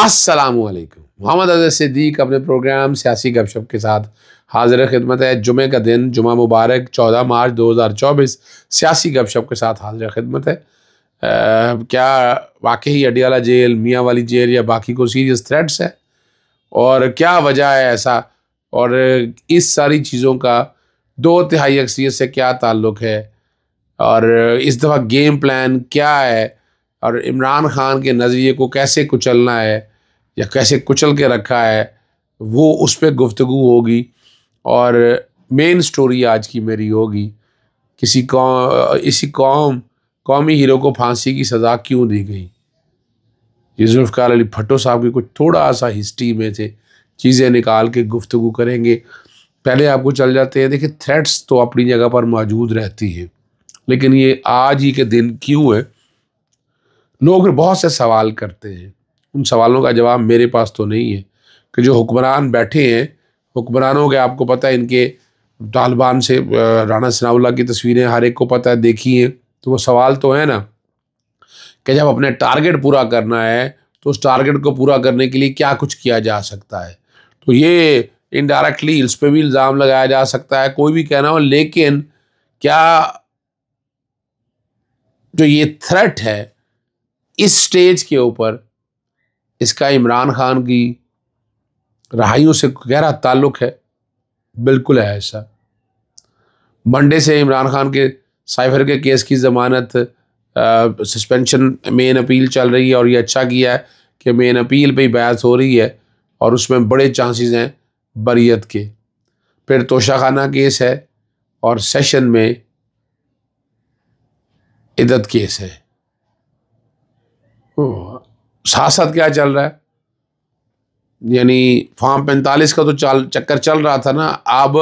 अस्सलाम वालेकुम मोहम्मद अजहर सिद्दीक अपने प्रोग्राम सियासी गपशप के साथ हाजिर खिदमत है जुमे का दिन जुमा मुबारक 14 मार्च 2024 सियासी गपशप के साथ हाजिर खिदमत है आ, क्या वाकई अडियाला जेल मियाँ वाली जेल या बाकी को सीरियस थ्रेट्स है और क्या वजह है ऐसा और इस सारी चीज़ों का दो तिहाई अक्सरियत से क्या ताल्लुक़ है और इस दफ़ा गेम प्लान क्या है और इमरान ख़ान के नज़रिए को कैसे कुचलना है या कैसे कुचल के रखा है वो उस पर गुफ्तु होगी और मेन स्टोरी आज की मेरी होगी किसी कौम इसी कौम कौमी हीरो को फांसी की सज़ा क्यों दी गई ये जुल्फ़ार अली भट्टो साहब की कुछ थोड़ा सा हिस्ट्री में थे चीज़ें निकाल के गुफ्तु करेंगे पहले आपको चल जाते हैं देखिए थ्रेट्स तो अपनी जगह पर मौजूद रहती हैं लेकिन ये आज ही के दिन क्यों है लोग बहुत से सवाल करते हैं उन सवालों का जवाब मेरे पास तो नहीं है कि जो हुक्मरान बैठे हैं हुक्मरानों के आपको पता है इनके तालिबान से राना सनाउल्ला की तस्वीरें हर एक को पता है देखी हैं तो वो सवाल तो है ना कि जब अपने टारगेट पूरा करना है तो उस टारगेट को पूरा करने के लिए क्या कुछ किया जा सकता है तो ये इनडायरेक्टली इस पर भी इल्ज़ाम लगाया जा सकता है कोई भी कहना हो लेकिन क्या जो ये थ्रेट है इस स्टेज के ऊपर इसका इमरान खान की रहाइयों से गहरा ताल्लुक है बिल्कुल है ऐसा मंडे से इमरान खान के साइफर के केस की ज़मानत सस्पेंशन मेन अपील चल रही है और ये अच्छा किया है कि मेन अपील पे ही बहस हो रही है और उसमें बड़े चांसेस हैं बरीत के फिर तोशाखाना केस है और सेशन में इदत केस है साथ साथ क्या चल रहा है यानी फॉर्म पैंतालीस का तो चाल चक्कर चल रहा था ना अब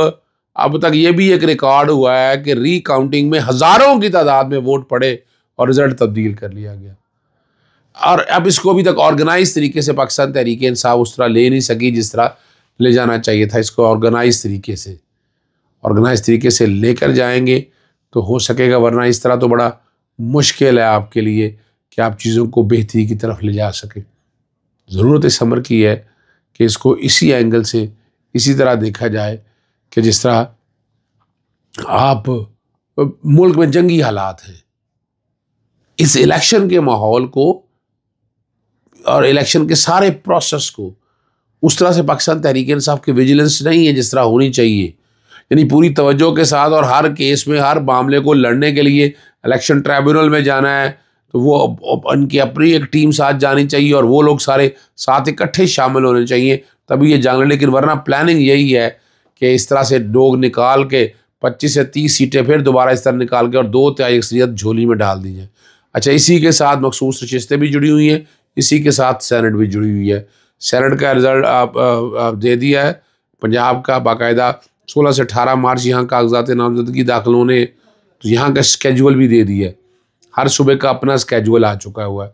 अब तक ये भी एक रिकॉर्ड हुआ है कि रीकाउंटिंग में हज़ारों की तादाद में वोट पड़े और रिज़ल्ट तब्दील कर लिया गया और अब इसको अभी तक ऑर्गेनाइज तरीके से पाकिस्तान तहरीक इंसाफ उस तरह ले नहीं सकी जिस तरह ले जाना चाहिए था इसको ऑर्गेनाइज तरीके से ऑर्गेनाइज तरीके से लेकर जाएंगे तो हो सकेगा वरना इस तरह तो बड़ा मुश्किल है आपके लिए कि आप चीज़ों को बेहतरी की तरफ ले जा सकें ज़रूरत इस अमर की है कि इसको इसी एंगल से इसी तरह देखा जाए कि जिस तरह आप मुल्क में जंगी हालात हैं इस इलेक्शन के माहौल को और इलेक्शन के सारे प्रोसेस को उस तरह से पाकिस्तान तहरीक इंसाफ की विजिलेंस नहीं है जिस तरह होनी चाहिए यानी पूरी तवज्जो के साथ और हर केस में हर मामले को लड़ने के लिए इलेक्शन ट्राइब्यूनल में जाना है तो वो उनकी अपनी एक टीम साथ जानी चाहिए और वो लोग सारे साथ इकट्ठे शामिल होने चाहिए तभी ये लें लेकिन वरना प्लानिंग यही है कि इस तरह से डोग निकाल के 25 से 30 सीटें फिर दोबारा इस तरह निकाल के और दो तिहाई अक्सरियत झोली में डाल दी जाए अच्छा इसी के साथ मखसूस नशस्तें भी जुड़ी हुई हैं इसी के साथ सैनट भी जुड़ी हुई है सैनट का रिज़ल्ट आप, आप दे दिया है पंजाब का बाकायदा सोलह से अठारह मार्च यहाँ कागजात नामजदगी दाखिल होने तो यहाँ का स्केजुअल भी दे दिया है हर सुबह का अपना स्केजुअल आ चुका हुआ है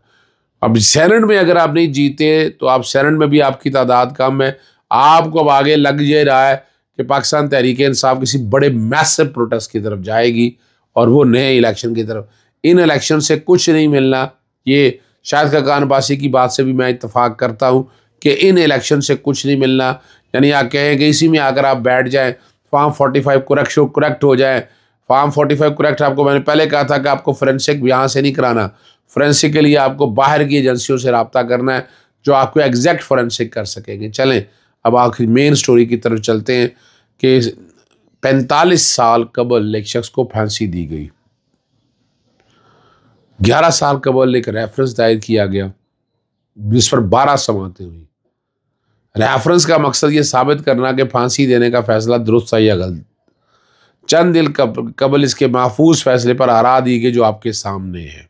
अब सैनट में अगर आप नहीं जीते तो आप सैनट में भी आपकी तादाद कम है आपको अब आगे लग ये रहा है कि पाकिस्तान तहरीक इंसाफ किसी बड़े मैसिव प्रोटेस्ट की तरफ जाएगी और वो नए इलेक्शन की तरफ इन इलेक्शन से कुछ नहीं मिलना ये शायद खकान बासी की बात से भी मैं इतफाक़ करता हूँ कि इन इलेक्शन से कुछ नहीं मिलना यानी आप कहें कि इसी में आकर आप बैठ जाएँ फार्म फोर्टी फाइव करेक्ट हो जाएँ फार्म 45 करेक्ट आपको मैंने पहले कहा था कि आपको फ्रेंसिक यहाँ से नहीं कराना फ्रेंसिक के लिए आपको बाहर की एजेंसियों से रबता करना है जो आपको एग्जैक्ट फॉरेंसिक कर सकेंगे चलें अब आखिर मेन स्टोरी की तरफ चलते हैं कि पैंतालीस साल कबल एक शख्स को फांसी दी गई ग्यारह साल कबल एक रेफरेंस दायर किया गया जिस पर बारह समातें हुई रेफरेंस का मकसद ये साबित करना कि फांसी देने का फैसला दुरुस्त है या गलत चंद दिल कबल इसके महफूज फैसले पर हरा दी गई जो आपके सामने है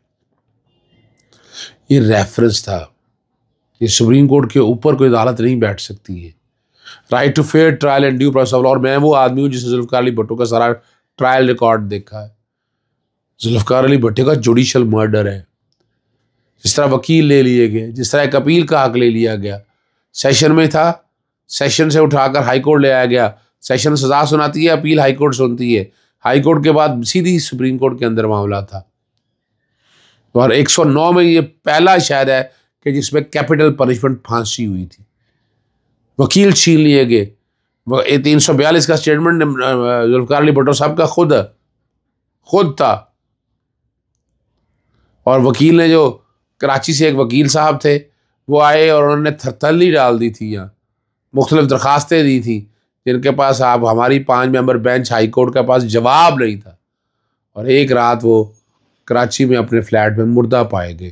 ये रेफरेंस था ये सुप्रीम कोर्ट के ऊपर कोई अदालत नहीं बैठ सकती है right to fair trial and due process और मैं वो आदमी हूँ जिसने जुल्फकार अली भट्टो का सारा ट्रायल रिकॉर्ड देखा है जुल्फकार अली भट्टो का जुडिशल मर्डर है जिस तरह वकील ले लिए गए जिस तरह एक अपील का हक ले लिया गया सेशन में था सेशन से उठाकर हाईकोर्ट ले आया गया सेशन सजा सुनाती है अपील हाईकोर्ट सुनती है हाईकोर्ट के बाद सीधी सुप्रीम कोर्ट के अंदर मामला था और 109 में ये पहला शायद है कि जिसमें कैपिटल पनिशमेंट फांसी हुई थी वकील छीन लिए गए तीन सौ बयालीस का स्टेटमेंट जुल्फकार अली भुट्टो साहब का खुद खुद था और वकील ने जो कराची से एक वकील साहब थे वो आए और उन्होंने थरथली डाल दी थी यहाँ मुख्तलिफ दरख्वास्तें दी थी जिनके पास आप हमारी पांच मेंबर बेंच हाई कोर्ट के पास जवाब नहीं था और एक रात वो कराची में अपने फ्लैट में मुर्दा पाए गए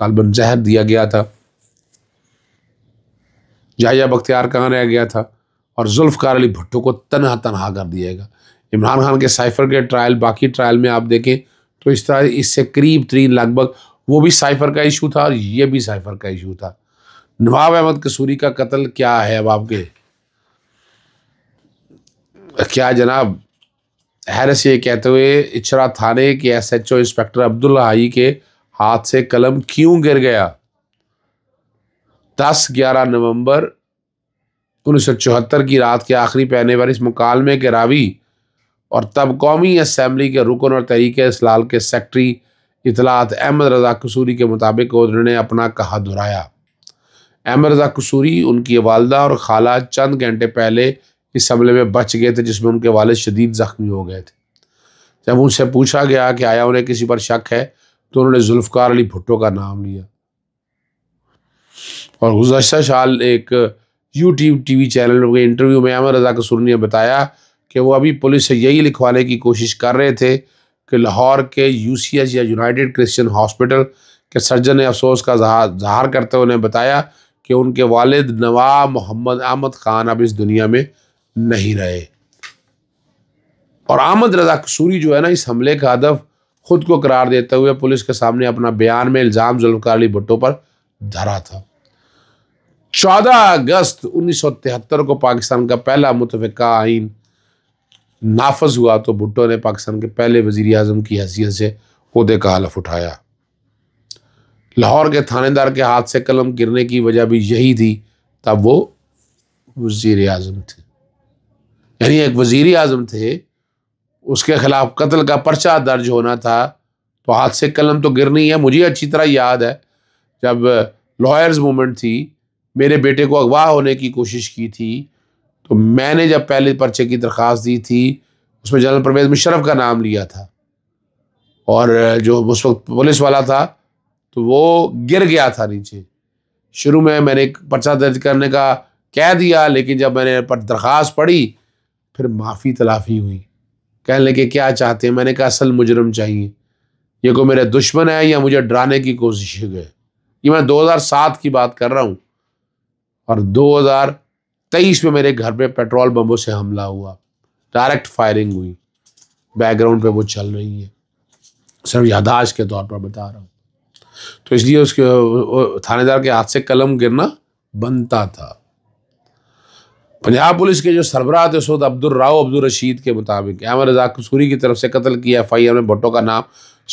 कालबन जहर दिया गया था जाया बख्तियार कहाँ रह गया था और जुल्फ़कार अली भुट्टो को तनहा तनहा कर दिएगा इमरान खान के साइफर के ट्रायल बाकी ट्रायल में आप देखें तो इस तरह इससे करीब तरीन लगभग वो भी साइफर का इशू था और ये भी साइफर का इशू था नवाब अहमद कसूरी का कत्ल क्या है अब आपके क्या जनाब हैरस ये कहते हुए इचरा थाने के एसएचओ इंस्पेक्टर अब्दुल हाई के हाथ से कलम क्यों गिर गया दस ग्यारह नवंबर उन्नीस सौ चौहत्तर की रात के आखिरी पहने पर इस मुकालमे के रावी और तब कौमी असम्बली के रुकन और तहरीक इसलाल के सेक्रटरी इतलात अहमद रजा कसूरी के मुताबिक उन्होंने अपना कहा दोहराया अहमद रजा कसूरी उनकी वालदा और खाला चंद घंटे पहले इस हमले में बच गए थे जिसमें उनके वालद शदीद ज़ख्मी हो गए थे जब उनसे पूछा गया कि आया उन्हें किसी पर शक है तो उन्होंने जुल्फ़ार अली भुट्टो का नाम लिया और गुजशत साल एक यूट्यूब टी वी चैनल के इंटरव्यू में अहमद रजा कसूर ने बताया कि वो अभी पुलिस से यही लिखवाने की कोशिश कर रहे थे कि लाहौर के यू सी एस या यूनाइटेड क्रिश्चियन हॉस्पिटल के सर्जन ने अफसोस का जहार करते हुए उन्हें बताया कि उनके वालिद नवाब मोहम्मद अहमद ख़ान अब इस दुनिया में नहीं रहे और आमद रजा कसूरी जो है ना इस हमले का अदब खुद को करार देते हुए पुलिस के सामने अपना बयान में इल्ज़ाम जुल्फकार अली भुट्टो पर धरा था चौदह अगस्त उन्नीस सौ तिहत्तर को पाकिस्तान का पहला मुतफ़ा आइन नाफज हुआ तो भुट्टो ने पाकिस्तान के पहले वजीर अजम की हैसियत से उदे का हलफ उठाया लाहौर के थानेदार के हाथ से कलम गिरने की वजह भी यही थी तब वो वजीर अजम थे यानी एक वजीरी अजम थे उसके खिलाफ कत्ल का पर्चा दर्ज होना था तो हाथ से कलम तो गिरनी है मुझे अच्छी तरह याद है जब लॉयर्स मूवमेंट थी मेरे बेटे को अगवा होने की कोशिश की थी तो मैंने जब पहले पर्चे की दरख्वास्त दी थी उसमें जनरल परवेज मुशरफ का नाम लिया था और जो उस वक्त पुलिस वाला था तो वो गिर गया था नीचे शुरू में मैंने पर्चा दर्ज करने का कह दिया लेकिन जब मैंने दरख्वास्त पढ़ी फिर माफ़ी तलाफ़ी हुई कहने लगे क्या चाहते हैं मैंने कहा असल मुजरम चाहिए ये को मेरे दुश्मन है या मुझे डराने की कोशिश है ये मैं 2007 की बात कर रहा हूँ और 2023 में मेरे घर पे पेट्रोल बम्बों से हमला हुआ डायरेक्ट फायरिंग हुई बैकग्राउंड पे वो चल रही है सिर्फ यादाश के तौर पर बता रहा हूँ तो इसलिए उसके थानेदार के हाथ से कलम गिरना बनता था पंजाब पुलिस के जो सरबराह थे सोद अब्दुल राव अब्दुल रशीद के मुताबिक अहमद रजा कसूरी की तरफ से कत्ल किया एफ आई आर में भुट्टो का नाम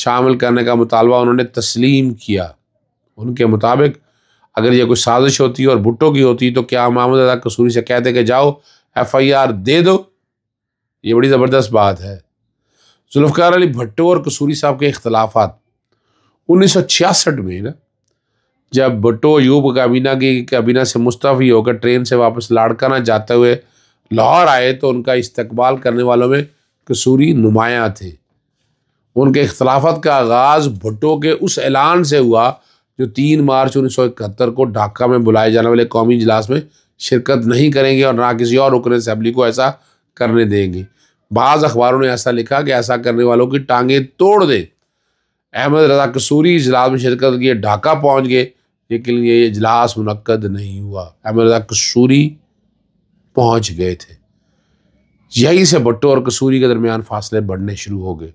शामिल करने का मुतालबा उन्होंने तस्लीम किया उनके मुताबिक अगर यह कोई साजिश होती और भुट्टो की होती तो क्या महमद रजा कसूरी से कहते कि जाओ एफ आई आर दे दो ये बड़ी ज़बरदस्त बात है जुल्फ़ार अली भट्टो और कसूरी साहब के अख्तलाफ़ उन्नीस सौ छियासठ में ना जब भुट्टो यूब काबीना की काबीना से मुस्तफ़ी होकर ट्रेन से वापस लाड़काना जाते हुए लाहौर आए तो उनका इस्तकबाल करने वालों में कसूरी नुमाया थे उनके अख्तलाफत का आगाज़ भुट्टो के उस ऐलान से हुआ जो तीन मार्च उन्नीस सौ इकहत्तर को ढाका में बुलाए जाने वाले कौमी इजलास में शिरकत नहीं करेंगे और ना किसी और रुकन असम्बली को ऐसा करने देंगे बाज़ अखबारों ने ऐसा लिखा कि ऐसा करने वालों की टांगें तोड़ दें अहमद रजा कसूरी इजलास में शिरकत किए ढाका पहुँच गए लेकिन ये इजलास मनकद नहीं हुआ अहमद रजा कसूरी पहुँच गए थे यहीं से भट्टो और कसूरी के दरमियान फासले बढ़ने शुरू हो गए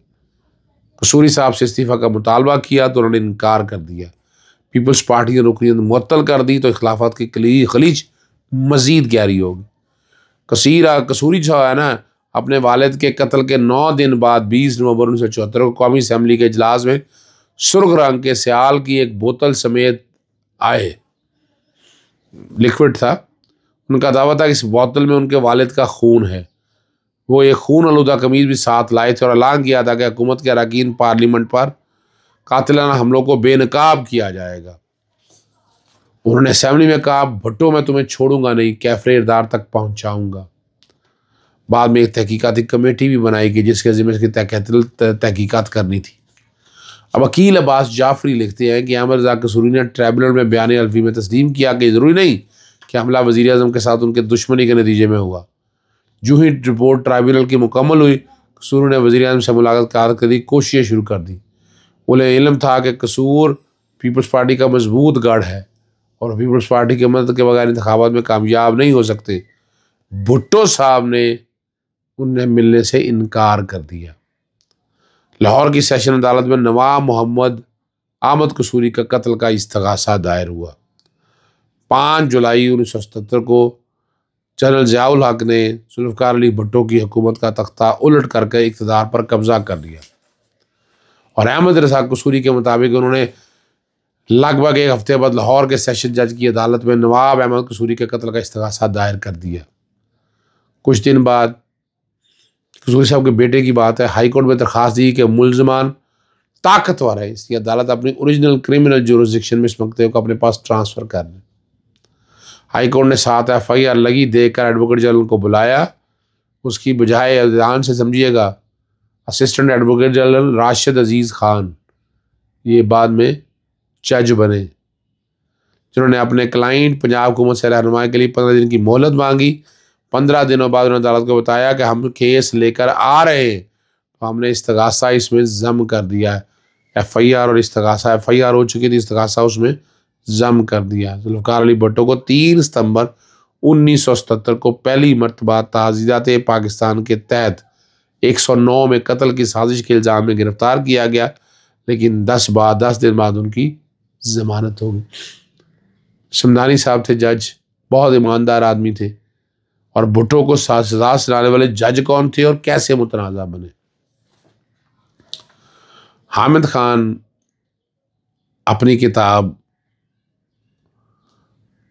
कसूरी साहब से इस्तीफ़ा का मुतालबा किया तो उन्होंने इनकार कर दिया पीपल्स पार्टी ने रुकनीत मअतल कर दी तो इखलाफात की खलीज मज़ीद गहरी होगी कसीरा कसूरी जो है ना अपने वालद के कत्ल के नौ दिन बाद बीस नवंबर उन्नीस सौ चौहत्तर को कौमी असम्बली के अजलास में सुर्ख रंग के सयाल की एक बोतल समेत आए लिक्विड था उनका दावा था कि इस बोतल में उनके वालद का खून है वो एक खून आलूदा कमीज भी साथ लाए थे और ऐलान किया था कि हुकूमत के अरकान पार्लियामेंट पर कातिलाना हमलों को बेनकाब किया जाएगा उन्होंने असम्बली में कहा भट्टो मैं तुम्हें छोड़ूंगा नहीं कैफरे इरदार तक पहुंचाऊंगा बाद में एक तहकीकती कमेटी भी बनाई गई जिसके ज़िम्मे इसकी तहकीकत करनी थी अब अकील अब्बास जाफरी लिखते हैं कि अमर रजा कसूरी ने ट्राइबूनल में बयान अलफी में तस्लीम किया कि ज़रूरी नहीं कि हमला वज़ी अजम के साथ उनके दुश्मनी के नतीजे में हुआ जो ही रिपोर्ट ट्राइबूनल की मुकम्मल हुई कसूर ने वजी अजम से मुलाकात कार कर दी कोशिशें शुरू कर दी उन्हें इलम था कि कसूर पीपल्स पार्टी का मजबूत गढ़ है और पीपल्स पार्टी की मदद के बगैर इंतबात में कामयाब नहीं हो सकते भुट्टो साहब ने उनने मिलने से इनकार कर दिया लाहौर की सेशन अदालत में नवाब मोहम्मद आमद कसूरी का कत्ल का इस्तगासा दायर हुआ पाँच जुलाई उन्नीस सौ सतहत्तर को जनरल जयाउल हक ने जुल्फ़ार अली भट्टो की हुकूमत का तख्ता उलट करके इकतदार पर कब्ज़ा कर लिया और अहमद रसा कसूरी के मुताबिक उन्होंने लगभग एक हफ्ते बाद लाहौर के सेशन जज की अदालत में नवाब अहमद कसूरी के कत्ल का इस्तगासा दायर कर दिया कुछ दिन बाद कसूरी साहब के बेटे की बात है हाईकोर्ट में दरख्वास्त दी कि मुलजमान ताकतवर है इसकी अदालत अपनी ओरिजिनल क्रिमिनल जोरिस्डिक्शन में इस मकते को अपने पास ट्रांसफ़र कर लें हाईकोर्ट ने सात एफ आई आर लगी देख कर एडवोकेट जनरल को बुलाया उसकी बजाय ध्यान से समझिएगा assistant advocate general Rashid Aziz Khan ये बाद में जज बने जिन्होंने अपने क्लाइंट पंजाब हुकूमत से रहनुमा के लिए पंद्रह दिन की मोहलत मांगी पंद्रह दिनों बाद उन्होंने अदालत को बताया कि हम केस लेकर आ रहे हैं तो हमने इस्तगासा इसमें जम कर दिया है एफ आई आर और इस्तगासा एफ आई आर हो चुकी थी इस्तगासा उसमें जम कर दिया जुल्फकार अली भट्टो को तीन सितंबर 1977 को पहली मरतबा ताजीदात पाकिस्तान के तहत 109 में कत्ल की साजिश के इल्ज़ाम में गिरफ़्तार किया गया लेकिन 10 बाद 10 दिन बाद उनकी ज़मानत हो गई शमदानी साहब थे जज बहुत ईमानदार आदमी थे और भुट्टो को सजा सुनाने वाले जज कौन थे और कैसे मुतनाज़ा बने हामिद खान अपनी किताब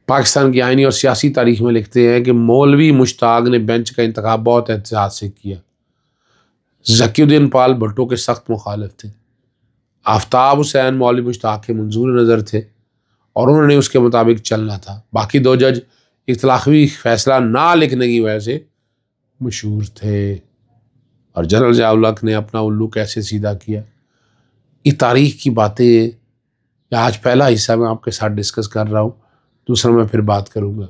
पाकिस्तान की आइनी और सियासी तारीख में लिखते हैं कि मौलवी मुश्ताक ने बेंच का इंतखब बहुत एहतियात से किया जकीुद्दीन पाल भट्टो के सख्त मुखालिफ थे आफ्ताब हुसैन मौलवी मुश्ताक के मंजूर नज़र थे और उन्होंने उसके मुताबिक चलना था बाकी दो जज इतलाखवी फैसला ना लिखने की वजह से मशहूर थे और जनरल जावलक ने अपना उल्लू कैसे सीधा किया ये तारीख की बातें आज पहला हिस्सा मैं आपके साथ डिस्कस कर रहा हूँ दूसरा मैं फिर बात करूँगा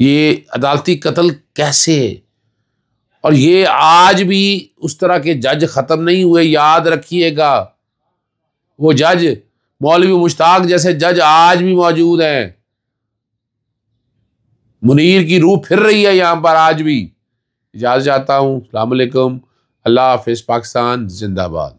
ये अदालती कत्ल कैसे और ये आज भी उस तरह के जज ख़त्म नहीं हुए याद रखिएगा वो जज मौलवी मुश्ताक जैसे जज आज भी मौजूद हैं मुनीर की रूह फिर रही है यहाँ पर आज भी इजाज़ जाता हूँ अलैक्म अल्लाह हाफिज़ पाकिस्तान जिंदाबाद